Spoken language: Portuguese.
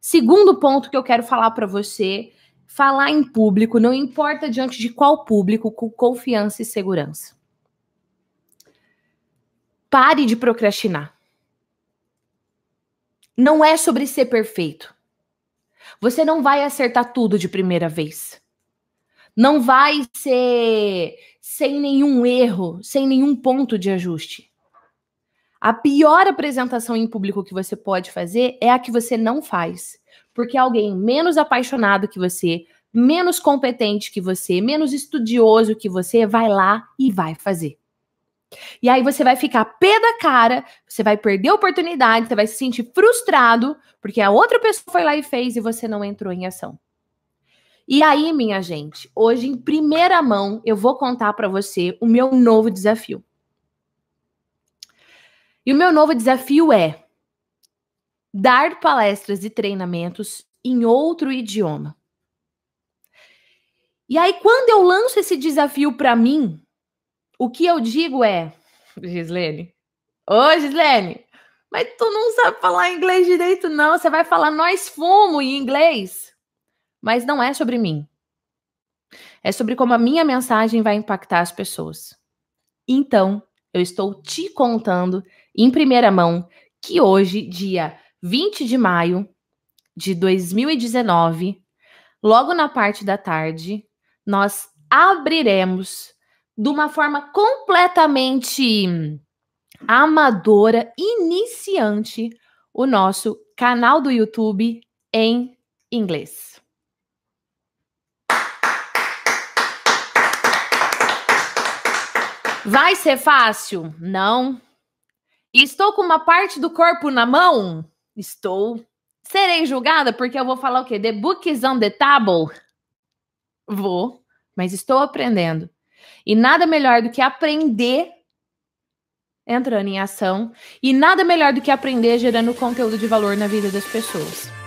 Segundo ponto que eu quero falar para você: falar em público, não importa diante de qual público, com confiança e segurança. Pare de procrastinar. Não é sobre ser perfeito. Você não vai acertar tudo de primeira vez. Não vai ser sem nenhum erro, sem nenhum ponto de ajuste. A pior apresentação em público que você pode fazer é a que você não faz. Porque alguém menos apaixonado que você, menos competente que você, menos estudioso que você, vai lá e vai fazer. E aí você vai ficar pé da cara, você vai perder a oportunidade, você vai se sentir frustrado, porque a outra pessoa foi lá e fez e você não entrou em ação. E aí, minha gente, hoje em primeira mão eu vou contar para você o meu novo desafio. E o meu novo desafio é dar palestras e treinamentos em outro idioma. E aí, quando eu lanço esse desafio para mim, o que eu digo é, Gislene, ô Gislene, mas tu não sabe falar inglês direito, não. Você vai falar nós fumo em inglês. Mas não é sobre mim. É sobre como a minha mensagem vai impactar as pessoas. Então, eu estou te contando em primeira mão que hoje, dia 20 de maio de 2019, logo na parte da tarde, nós abriremos de uma forma completamente amadora, iniciante, o nosso canal do YouTube em inglês. Vai ser fácil? Não e estou com uma parte do corpo na mão, estou. Serei julgada porque eu vou falar o quê? The book is on the table? Vou, mas estou aprendendo. E nada melhor do que aprender entrando em ação. E nada melhor do que aprender gerando conteúdo de valor na vida das pessoas.